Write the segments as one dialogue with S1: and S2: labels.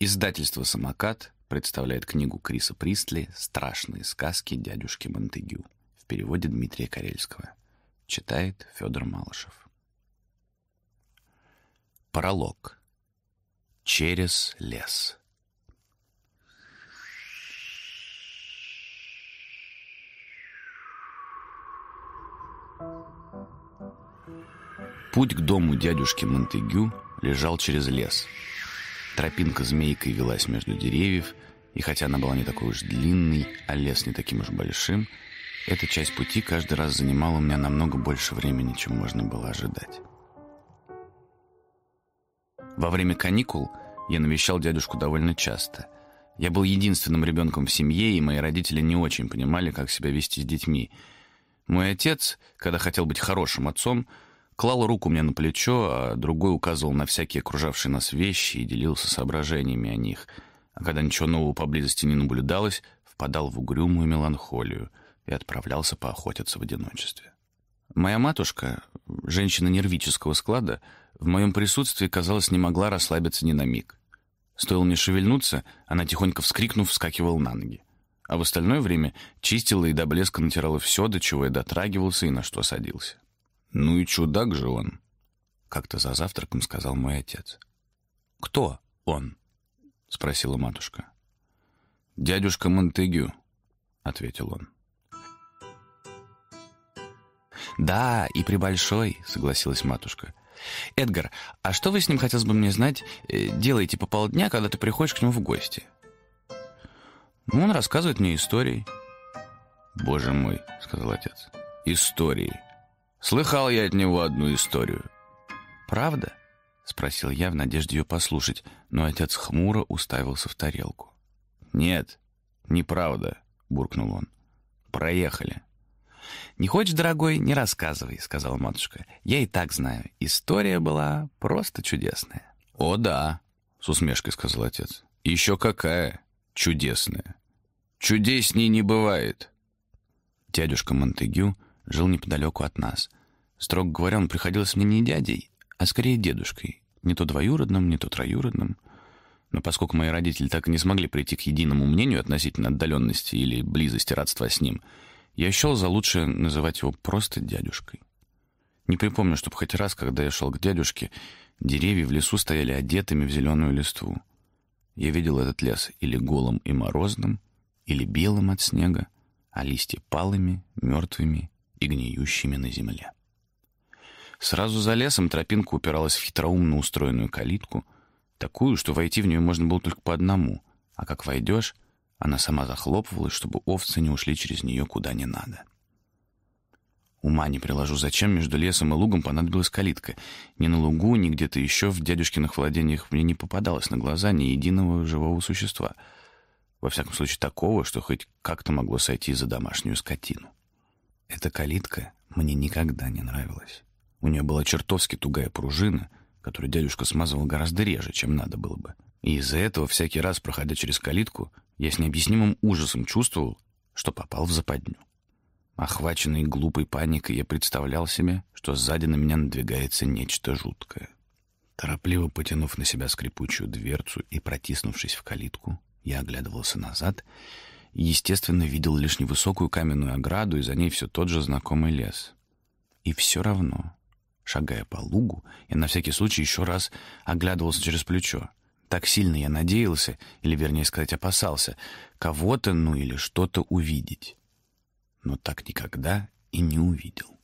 S1: Издательство «Самокат» представляет книгу Криса Пристли «Страшные сказки дядюшки Монтегю» в переводе Дмитрия Карельского. Читает Федор Малышев. Пролог. Через лес. Путь к дому дядюшки Монтегю лежал через лес — Тропинка змейкой велась между деревьев, и хотя она была не такой уж длинной, а лес не таким уж большим, эта часть пути каждый раз занимала у меня намного больше времени, чем можно было ожидать. Во время каникул я навещал дядюшку довольно часто. Я был единственным ребенком в семье, и мои родители не очень понимали, как себя вести с детьми. Мой отец, когда хотел быть хорошим отцом, клал руку мне на плечо, а другой указывал на всякие окружавшие нас вещи и делился соображениями о них. А когда ничего нового поблизости не наблюдалось, впадал в угрюмую меланхолию и отправлялся поохотиться в одиночестве. Моя матушка, женщина нервического склада, в моем присутствии, казалось, не могла расслабиться ни на миг. Стоило мне шевельнуться, она, тихонько вскрикнув, вскакивала на ноги. А в остальное время чистила и до блеска натирала все, до чего я дотрагивался и на что садился. «Ну и чудак же он», — как-то за завтраком сказал мой отец. «Кто он?» — спросила матушка. «Дядюшка Монтегю», — ответил он. «Да, и при большой», — согласилась матушка. «Эдгар, а что вы с ним, хотелось бы мне знать, э, делаете по полдня, когда ты приходишь к нему в гости?» «Ну, он рассказывает мне истории». «Боже мой», — сказал отец, — «истории. Слыхал я от него одну историю. Правда? спросил я в надежде ее послушать, но отец хмуро уставился в тарелку. Нет, неправда, буркнул он. Проехали. Не хочешь, дорогой, не рассказывай, сказала матушка. Я и так знаю. История была просто чудесная. О да, с усмешкой сказал отец. Еще какая чудесная. Чудесней не бывает. Дядюшка Монтегю жил неподалеку от нас, Строго говоря, он приходился мне не дядей, а скорее дедушкой. Не то двоюродным, не то троюродным. Но поскольку мои родители так и не смогли прийти к единому мнению относительно отдаленности или близости родства с ним, я счел за лучшее называть его просто дядюшкой. Не припомню, чтобы хоть раз, когда я шел к дядюшке, деревья в лесу стояли одетыми в зеленую листву. Я видел этот лес или голым и морозным, или белым от снега, а листья палыми, мертвыми и гниющими на земле. Сразу за лесом тропинка упиралась в хитроумно устроенную калитку, такую, что войти в нее можно было только по одному, а как войдешь, она сама захлопывалась, чтобы овцы не ушли через нее куда не надо. Ума не приложу, зачем между лесом и лугом понадобилась калитка. Ни на лугу, ни где-то еще в дядюшкиных владениях мне не попадалось на глаза ни единого живого существа. Во всяком случае, такого, что хоть как-то могло сойти за домашнюю скотину. Эта калитка мне никогда не нравилась. У нее была чертовски тугая пружина, которую дядюшка смазывал гораздо реже, чем надо было бы. И из-за этого, всякий раз, проходя через калитку, я с необъяснимым ужасом чувствовал, что попал в западню. Охваченный глупой паникой, я представлял себе, что сзади на меня надвигается нечто жуткое. Торопливо потянув на себя скрипучую дверцу и протиснувшись в калитку, я оглядывался назад и, естественно, видел лишь невысокую каменную ограду и за ней все тот же знакомый лес. И все равно шагая по лугу, и на всякий случай еще раз оглядывался через плечо. Так сильно я надеялся, или, вернее сказать, опасался, кого-то, ну или что-то увидеть. Но так никогда и не увидел.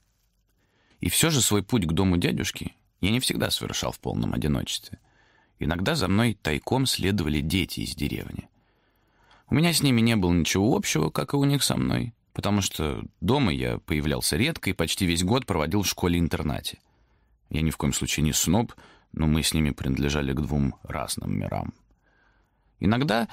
S1: И все же свой путь к дому дядюшки я не всегда совершал в полном одиночестве. Иногда за мной тайком следовали дети из деревни. У меня с ними не было ничего общего, как и у них со мной, потому что дома я появлялся редко и почти весь год проводил в школе-интернате. Я ни в коем случае не сноб, но мы с ними принадлежали к двум разным мирам. Иногда,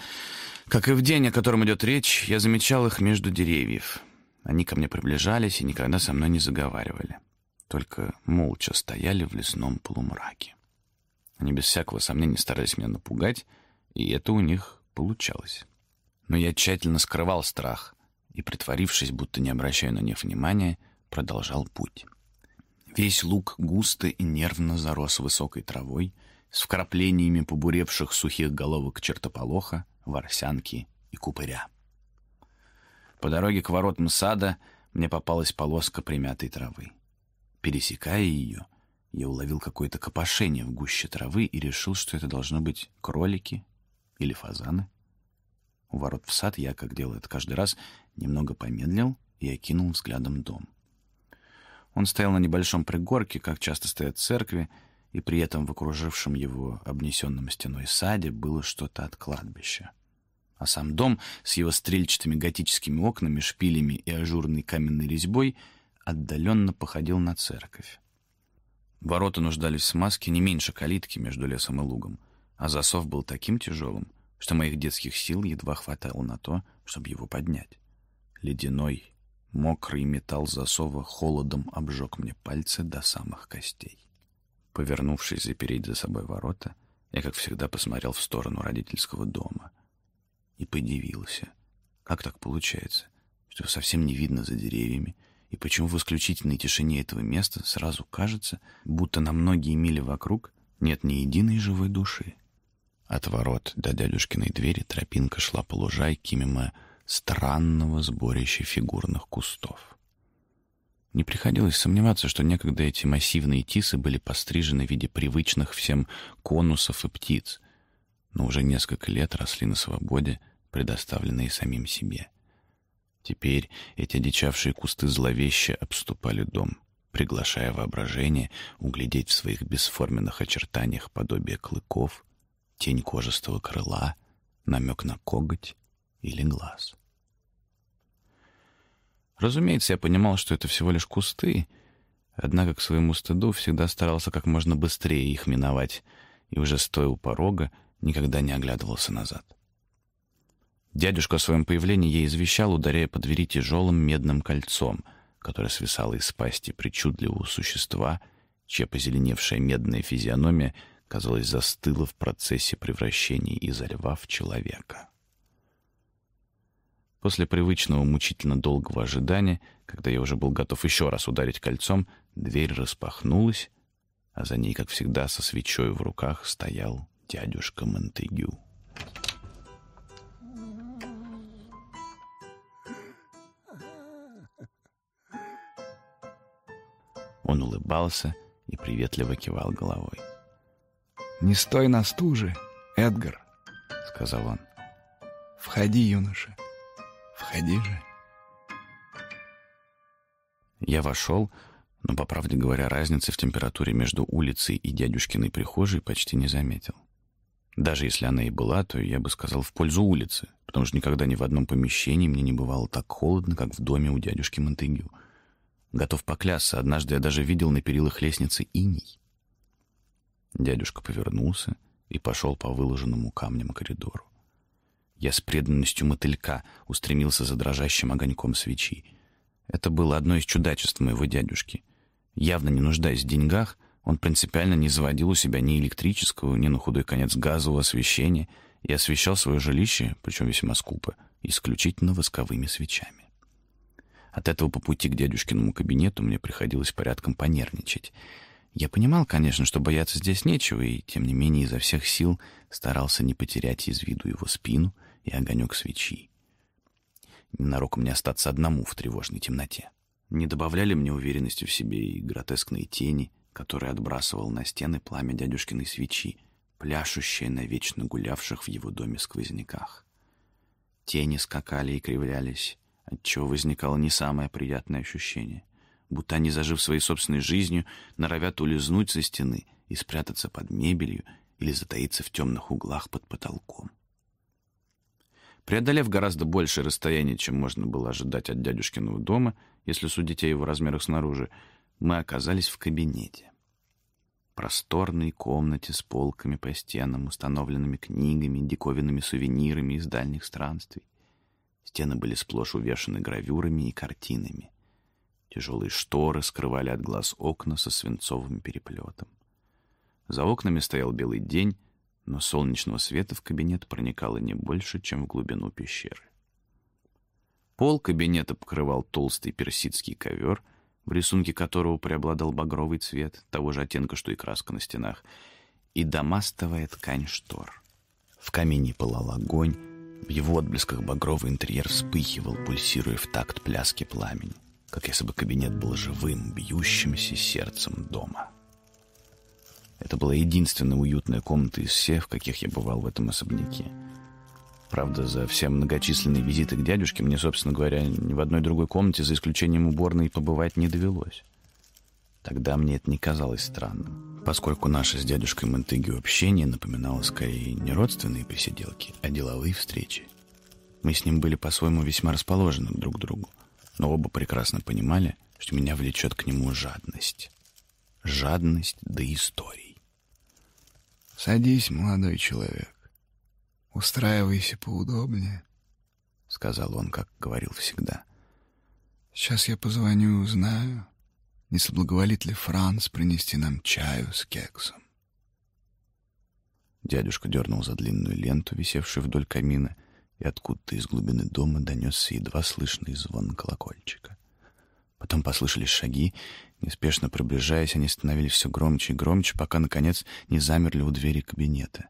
S1: как и в день, о котором идет речь, я замечал их между деревьев. Они ко мне приближались и никогда со мной не заговаривали. Только молча стояли в лесном полумраке. Они без всякого сомнения старались меня напугать, и это у них получалось. Но я тщательно скрывал страх и, притворившись, будто не обращая на них внимания, продолжал путь. Весь луг густо и нервно зарос высокой травой с вкраплениями побуревших сухих головок чертополоха, ворсянки и купыря. По дороге к воротам сада мне попалась полоска примятой травы. Пересекая ее, я уловил какое-то копошение в гуще травы и решил, что это должны быть кролики или фазаны. У ворот в сад я, как делаю это каждый раз, немного помедлил и окинул взглядом дом — он стоял на небольшом пригорке, как часто стоят церкви, и при этом в окружившем его обнесенном стеной саде было что-то от кладбища. А сам дом с его стрельчатыми готическими окнами, шпилями и ажурной каменной резьбой отдаленно походил на церковь. Ворота нуждались в смазке не меньше калитки между лесом и лугом, а засов был таким тяжелым, что моих детских сил едва хватало на то, чтобы его поднять. Ледяной Мокрый металл засова холодом обжег мне пальцы до самых костей. Повернувшись запереть за собой ворота, я, как всегда, посмотрел в сторону родительского дома и подивился. Как так получается, что совсем не видно за деревьями, и почему в исключительной тишине этого места сразу кажется, будто на многие мили вокруг нет ни единой живой души. От ворот до дядюшкиной двери тропинка шла по лужайке мимо странного сборища фигурных кустов. Не приходилось сомневаться, что некогда эти массивные тисы были пострижены в виде привычных всем конусов и птиц, но уже несколько лет росли на свободе, предоставленные самим себе. Теперь эти одичавшие кусты зловеще обступали дом, приглашая воображение углядеть в своих бесформенных очертаниях подобие клыков, тень кожистого крыла, намек на коготь или глаз. Разумеется, я понимал, что это всего лишь кусты, однако к своему стыду всегда старался как можно быстрее их миновать и уже стоя у порога, никогда не оглядывался назад. Дядюшка о своем появлении ей извещал, ударяя по двери тяжелым медным кольцом, которое свисало из пасти причудливого существа, чья позеленевшая медная физиономия, казалось, застыла в процессе превращения из льва в человека. После привычного мучительно долгого ожидания, когда я уже был готов еще раз ударить кольцом, дверь распахнулась, а за ней, как всегда, со свечой в руках стоял дядюшка Монтегю. Он улыбался и приветливо кивал головой. «Не стой на стуже, Эдгар», — сказал он. «Входи, юноша». Входи же. Я вошел, но, по правде говоря, разницы в температуре между улицей и дядюшкиной прихожей почти не заметил. Даже если она и была, то я бы сказал в пользу улицы, потому что никогда ни в одном помещении мне не бывало так холодно, как в доме у дядюшки Монтегю. Готов поклясться, однажды я даже видел на перилах лестницы иней. Дядюшка повернулся и пошел по выложенному камнем коридору. Я с преданностью мотылька устремился за дрожащим огоньком свечи. Это было одно из чудачеств моего дядюшки. Явно не нуждаясь в деньгах, он принципиально не заводил у себя ни электрического, ни на худой конец газового освещения и освещал свое жилище, причем весьма скупо, исключительно восковыми свечами. От этого по пути к дядюшкиному кабинету мне приходилось порядком понервничать. Я понимал, конечно, что бояться здесь нечего, и, тем не менее, изо всех сил старался не потерять из виду его спину — и огонек свечи. Ненароком мне остаться одному в тревожной темноте. Не добавляли мне уверенности в себе и гротескные тени, которые отбрасывал на стены пламя дядюшкиной свечи, пляшущее на вечно гулявших в его доме сквозняках. Тени скакали и кривлялись, отчего возникало не самое приятное ощущение, будто они, зажив своей собственной жизнью, норовят улизнуть со стены и спрятаться под мебелью или затаиться в темных углах под потолком. Преодолев гораздо большее расстояние, чем можно было ожидать от дядюшкиного дома, если судить о его размерах снаружи, мы оказались в кабинете. Просторной комнате с полками по стенам, установленными книгами, диковинными сувенирами из дальних странствий. Стены были сплошь увешаны гравюрами и картинами. Тяжелые шторы скрывали от глаз окна со свинцовым переплетом. За окнами стоял белый день, но солнечного света в кабинет проникало не больше, чем в глубину пещеры. Пол кабинета покрывал толстый персидский ковер, в рисунке которого преобладал багровый цвет, того же оттенка, что и краска на стенах, и дамастовая ткань штор. В камине пылал огонь, в его отблесках багровый интерьер вспыхивал, пульсируя в такт пляски пламени, как если бы кабинет был живым, бьющимся сердцем дома. — это была единственная уютная комната из всех, в каких я бывал в этом особняке. Правда, за все многочисленные визиты к дядюшке мне, собственно говоря, ни в одной другой комнате, за исключением уборной, побывать не довелось. Тогда мне это не казалось странным, поскольку наше с дядюшкой Монтегио общение напоминало скорее не родственные присиделки, а деловые встречи. Мы с ним были по-своему весьма расположены друг к другу, но оба прекрасно понимали, что меня влечет к нему жадность. Жадность до истории.
S2: «Садись, молодой человек, устраивайся поудобнее», — сказал он, как говорил всегда. «Сейчас я позвоню и узнаю, не соблаговолит ли Франц принести нам чаю с кексом».
S1: Дядюшка дернул за длинную ленту, висевшую вдоль камина, и откуда-то из глубины дома донесся едва слышный звон колокольчика. Потом послышались шаги, Неспешно приближаясь, они становились все громче и громче, пока, наконец, не замерли у двери кабинета.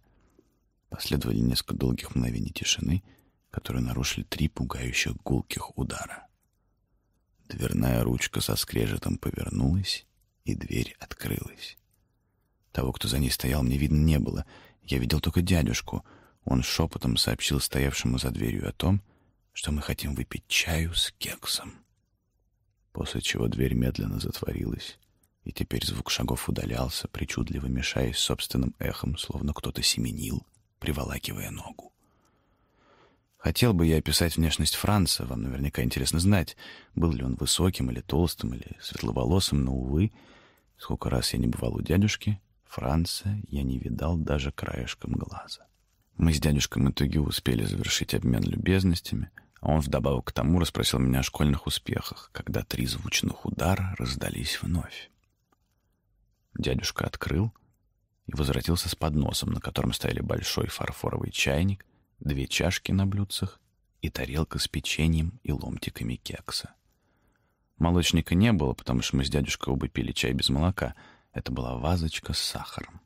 S1: Последовали несколько долгих мгновений тишины, которые нарушили три пугающих гулких удара. Дверная ручка со скрежетом повернулась, и дверь открылась. Того, кто за ней стоял, мне видно не было. Я видел только дядюшку. Он шепотом сообщил стоявшему за дверью о том, что мы хотим выпить чаю с кексом после чего дверь медленно затворилась, и теперь звук шагов удалялся, причудливо мешаясь собственным эхом, словно кто-то семенил, приволакивая ногу. Хотел бы я описать внешность Франца, вам наверняка интересно знать, был ли он высоким или толстым, или светловолосым, но, увы, сколько раз я не бывал у дядюшки, Франца я не видал даже краешком глаза. Мы с дядюшком Итуги успели завершить обмен любезностями — а он вдобавок к тому расспросил меня о школьных успехах, когда три звучных удара раздались вновь. Дядюшка открыл и возвратился с подносом, на котором стояли большой фарфоровый чайник, две чашки на блюдцах и тарелка с печеньем и ломтиками кекса. Молочника не было, потому что мы с дядюшкой оба пили чай без молока. Это была вазочка с сахаром.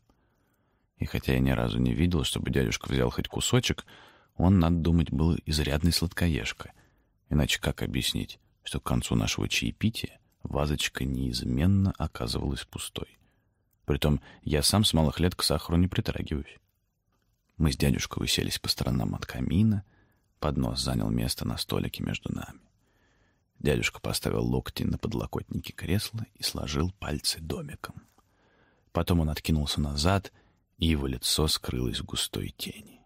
S1: И хотя я ни разу не видел, чтобы дядюшка взял хоть кусочек — он, надо думать, был изрядный сладкоежка. Иначе как объяснить, что к концу нашего чаепития вазочка неизменно оказывалась пустой? Притом я сам с малых лет к сахару не притрагиваюсь. Мы с дядюшкой уселись по сторонам от камина, поднос занял место на столике между нами. Дядюшка поставил локти на подлокотники кресла и сложил пальцы домиком. Потом он откинулся назад, и его лицо скрылось в густой тени.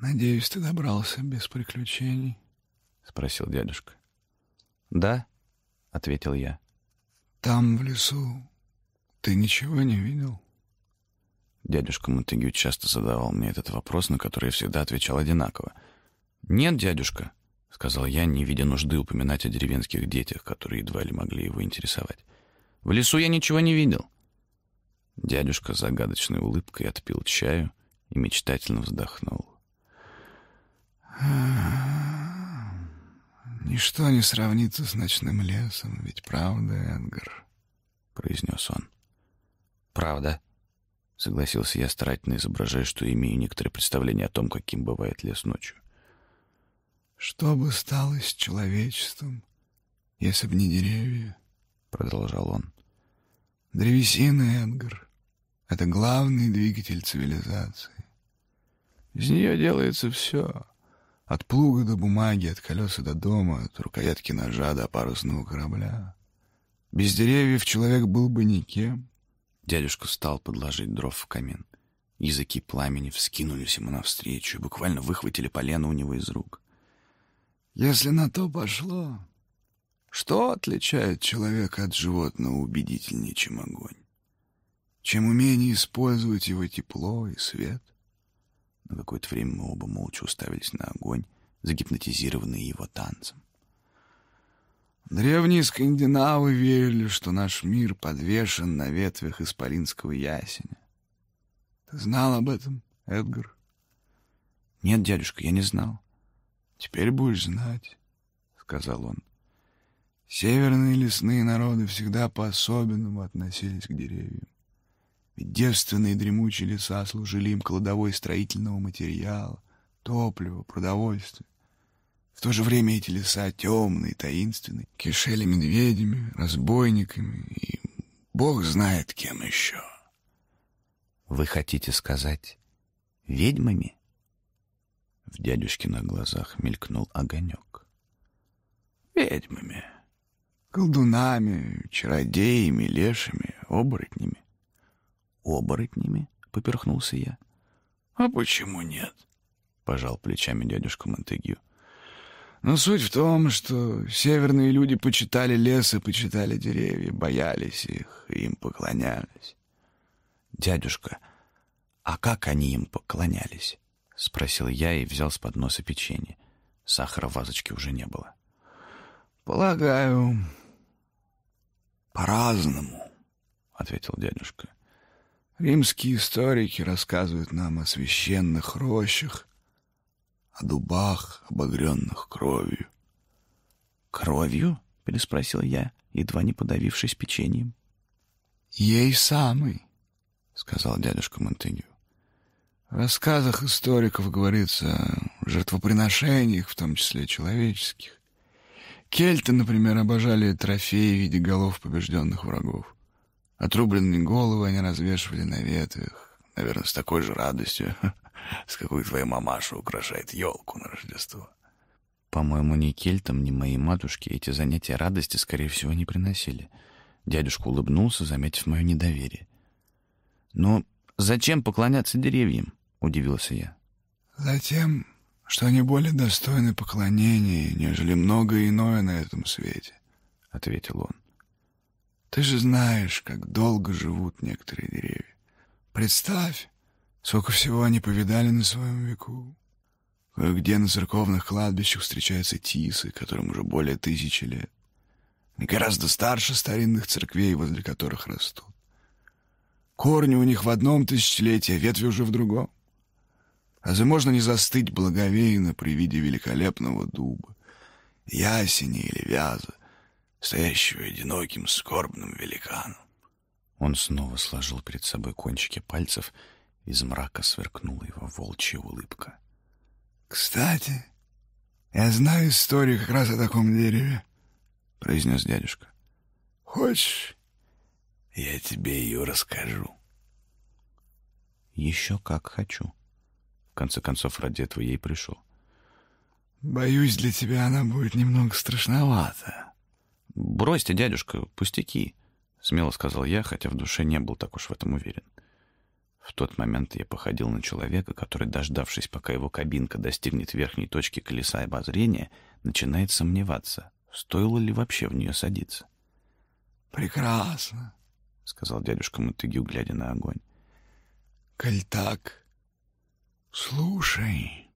S2: «Надеюсь, ты добрался без приключений?»
S1: — спросил дядюшка. «Да», — ответил я.
S2: «Там, в лесу,
S1: ты ничего не видел?» Дядюшка Монтегю часто задавал мне этот вопрос, на который я всегда отвечал одинаково. «Нет, дядюшка», — сказал я, не видя нужды упоминать о деревенских детях, которые едва ли могли его интересовать. «В лесу я ничего не видел». Дядюшка загадочной улыбкой отпил чаю и мечтательно вздохнул.
S2: «Ничто не сравнится с ночным
S1: лесом, ведь правда, Эдгар?» — произнес он. «Правда?» — согласился я, старательно изображая, что имею некоторое представление о том, каким бывает лес ночью.
S2: «Что бы стало с человечеством, если б не деревья?» — продолжал он. «Древесина, Эдгар, — это главный двигатель цивилизации. Из нее делается все. От плуга до бумаги, от колеса до дома, от рукоятки ножа до парусного
S1: корабля.
S2: Без деревьев человек был бы никем.
S1: Дядюшка стал подложить дров в камин. Языки пламени вскинулись ему навстречу и буквально выхватили полено у него из рук.
S2: Если на то пошло, что отличает человека от животного убедительнее, чем огонь? Чем умение использовать его тепло и свет? На какое-то время мы оба молча
S1: уставились на огонь, загипнотизированные его танцем.
S2: Древние скандинавы верили, что наш мир подвешен на ветвях исполинского ясеня. Ты знал об этом, Эдгар? Нет, дядюшка, я не знал. Теперь будешь знать, сказал он. Северные лесные народы всегда по-особенному относились к деревьям. Девственные дремучие леса служили им кладовой строительного материала, топлива, продовольствия. В то же время эти леса темные, таинственные, кишели медведями, разбойниками и бог знает кем еще.
S1: Вы хотите сказать ведьмами? В дядюшкиных глазах мелькнул огонек.
S2: Ведьмами, колдунами, чародеями, лешими, оборотнями оборотнями?» — поперхнулся я. «А почему нет?» — пожал плечами дядюшка Монтегю. «Но ну, суть в том, что северные люди почитали лес и почитали деревья, боялись их и им поклонялись».
S1: «Дядюшка, а как они им поклонялись?» — спросил я и взял с подноса печенье. Сахара в вазочке уже не было. «Полагаю, по-разному», — ответил дядюшка. —
S2: Римские историки рассказывают нам о священных рощах,
S1: о дубах, обогренных кровью. «Кровью?» — переспросил я, едва не подавившись печеньем. «Ей самой»,
S2: — сказал дядюшка Монтенью. В рассказах историков говорится о жертвоприношениях, в том числе человеческих. Кельты, например, обожали трофеи в виде голов побежденных врагов. Отрубленные головы они развешивали
S1: на ветвях, наверное, с такой же радостью, с какой твоя мамаша украшает елку на Рождество. По-моему, ни кельтам, ни моей матушке эти занятия радости, скорее всего, не приносили. Дядюшка улыбнулся, заметив мое недоверие. «Но зачем поклоняться деревьям?» — удивился я.
S2: «Затем, что они более достойны поклонения, нежели многое иное на этом свете», — ответил он. Ты же знаешь, как долго живут некоторые деревья. Представь, сколько всего они повидали на своем веку. где на церковных кладбищах встречаются тисы, которым уже более тысячи лет. И гораздо старше старинных церквей, возле которых растут. Корни у них в одном тысячелетии, а ветви уже в другом. А за можно не застыть благовейно при виде великолепного дуба, ясени или вяза,
S1: стоящего одиноким, скорбным великаном. Он снова сложил перед собой кончики пальцев, из мрака сверкнула его волчья улыбка.
S2: «Кстати, я знаю историю как раз о таком дереве», — произнес дядюшка. «Хочешь, я тебе ее расскажу?»
S1: «Еще как хочу». В конце концов, ради этого я пришел.
S2: «Боюсь, для тебя она будет немного
S1: страшновата», «Бросьте, дядюшка, пустяки», — смело сказал я, хотя в душе не был так уж в этом уверен. В тот момент я походил на человека, который, дождавшись, пока его кабинка достигнет верхней точки колеса обозрения, начинает сомневаться, стоило ли вообще в нее садиться. «Прекрасно», — сказал дядюшка Мотыгю, глядя на огонь. «Коль так,
S2: слушай».